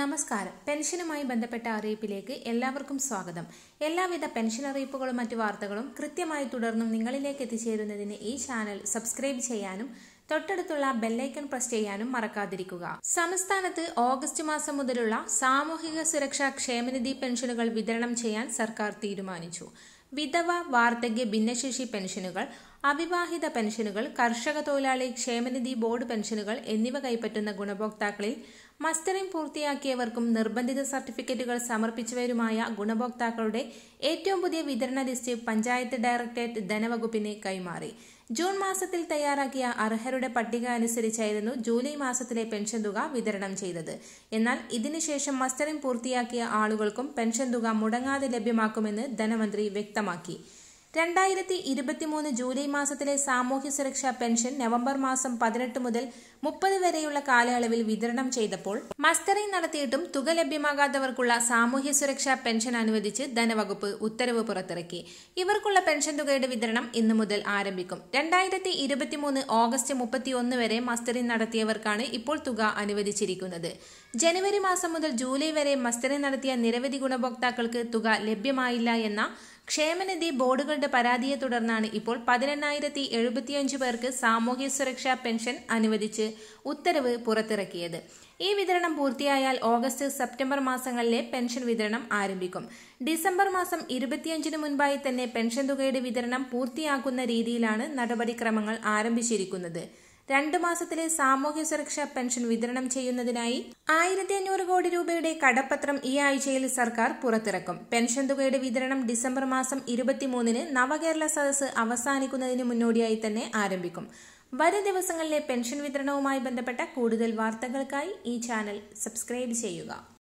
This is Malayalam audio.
നമസ്കാരം പെൻഷനുമായി ബന്ധപ്പെട്ട അറിയിപ്പിലേക്ക് എല്ലാവർക്കും സ്വാഗതം എല്ലാവിധ പെൻഷൻ അറിയിപ്പുകളും മറ്റു വാർത്തകളും കൃത്യമായി തുടർന്നും നിങ്ങളിലേക്ക് എത്തിച്ചേരുന്നതിന് ഈ ചാനൽ സബ്സ്ക്രൈബ് ചെയ്യാനും തൊട്ടടുത്തുള്ള ബെല്ലൈക്കൺ പ്രസ് ചെയ്യാനും മറക്കാതിരിക്കുക സംസ്ഥാനത്ത് ഓഗസ്റ്റ് മാസം മുതലുള്ള സാമൂഹിക സുരക്ഷാ ക്ഷേമനിധി പെൻഷനുകൾ വിതരണം ചെയ്യാൻ സർക്കാർ തീരുമാനിച്ചു വിധവ വാർദ്ധക്യ ഭിന്നശേഷി പെൻഷനുകൾ അവിവാഹിത പെൻഷനുകൾ കർഷക തൊഴിലാളി ക്ഷേമനിധി ബോർഡ് പെൻഷനുകൾ എന്നിവ കൈപ്പറ്റുന്ന ഗുണഭോക്താക്കളിൽ മസ്റ്ററിംഗ് പൂർത്തിയാക്കിയവർക്കും നിർബന്ധിത സർട്ടിഫിക്കറ്റുകൾ സമർപ്പിച്ചവരുമായ ഗുണഭോക്താക്കളുടെ ഏറ്റവും പുതിയ വിതരണ ലിസ്റ്റ് പഞ്ചായത്ത് ഡയറക്ടറേറ്റ് ധനവകുപ്പിന് കൈമാറി ജൂൺ മാസത്തിൽ തയ്യാറാക്കിയ അർഹരുടെ പട്ടിക അനുസരിച്ചായിരുന്നു ജൂലൈ മാസത്തിലെ പെൻഷൻ തുക വിതരണം ചെയ്തത് എന്നാൽ ഇതിനുശേഷം മസ്റ്ററിംഗ് പൂർത്തിയാക്കിയ ആളുകൾക്കും പെൻഷൻ തുക മുടങ്ങാതെ ലഭ്യമാക്കുമെന്ന് ധനമന്ത്രി വ്യക്തമാക്കി രണ്ടായിരത്തി ഇരുപത്തിമൂന്ന് ജൂലൈ മാസത്തിലെ സാമൂഹ്യ സുരക്ഷാ പെൻഷൻ നവംബർ മാസം പതിനെട്ട് മുതൽ മുപ്പത് വരെയുള്ള കാലയളവിൽ വിതരണം ചെയ്തപ്പോൾ മസ്കറിംഗ് നടത്തിയിട്ടും തുക ലഭ്യമാകാത്തവർക്കുള്ള സാമൂഹ്യ സുരക്ഷാ പെൻഷൻ അനുവദിച്ച് ധനവകുപ്പ് ഉത്തരവ് പുറത്തിറക്കി ഇവർക്കുള്ള പെൻഷൻ തുകയുടെ വിതരണം ഇന്ന് മുതൽ ആരംഭിക്കും രണ്ടായിരത്തി ഇരുപത്തിമൂന്ന് ഓഗസ്റ്റ് മുപ്പത്തിയൊന്ന് വരെ മസ്തറിംഗ് നടത്തിയവർക്കാണ് ഇപ്പോൾ തുക അനുവദിച്ചിരിക്കുന്നത് ജനുവരി മാസം മുതൽ ജൂലൈ വരെ മസ്തറിംഗ് നടത്തിയ നിരവധി ഗുണഭോക്താക്കൾക്ക് തുക ലഭ്യമായില്ല എന്ന ക്ഷേമനിധി ബോർഡുകളുടെ പരാതിയെ തുടർന്നാണ് ഇപ്പോൾ പതിനെണ്ണായിരത്തി എഴുപത്തിയഞ്ച് പേർക്ക് സാമൂഹ്യ സുരക്ഷാ പെൻഷൻ അനുവദിച്ച് ഉത്തരവ് പുറത്തിറക്കിയത് ഈ വിതരണം പൂർത്തിയായാൽ ഓഗസ്റ്റ് സെപ്റ്റംബർ മാസങ്ങളിലെ പെൻഷൻ വിതരണം ആരംഭിക്കും ഡിസംബർ മാസം ഇരുപത്തിയഞ്ചിന് മുൻപായി തന്നെ പെൻഷൻ തുകയുടെ വിതരണം പൂർത്തിയാക്കുന്ന രീതിയിലാണ് നടപടിക്രമങ്ങൾ ആരംഭിച്ചിരിക്കുന്നത് രണ്ടു മാസത്തിലെ സാമൂഹ്യ സുരക്ഷാ പെൻഷൻ വിതരണം ചെയ്യുന്നതിനായി ആയിരത്തി അഞ്ഞൂറ് കോടി രൂപയുടെ കടപ്പത്രം ഈ ആഴ്ചയിൽ സർക്കാർ പുറത്തിറക്കും പെൻഷൻ തുകയുടെ വിതരണം ഡിസംബർ മാസം ഇരുപത്തിമൂന്നിന് നവകേരള സദസ്സ് അവസാനിക്കുന്നതിന് മുന്നോടിയായി തന്നെ ആരംഭിക്കും വരും ദിവസങ്ങളിലെ പെൻഷൻ വിതരണവുമായി ബന്ധപ്പെട്ട കൂടുതൽ വാർത്തകൾക്കായി ഈ ചാനൽ സബ്സ്ക്രൈബ് ചെയ്യുക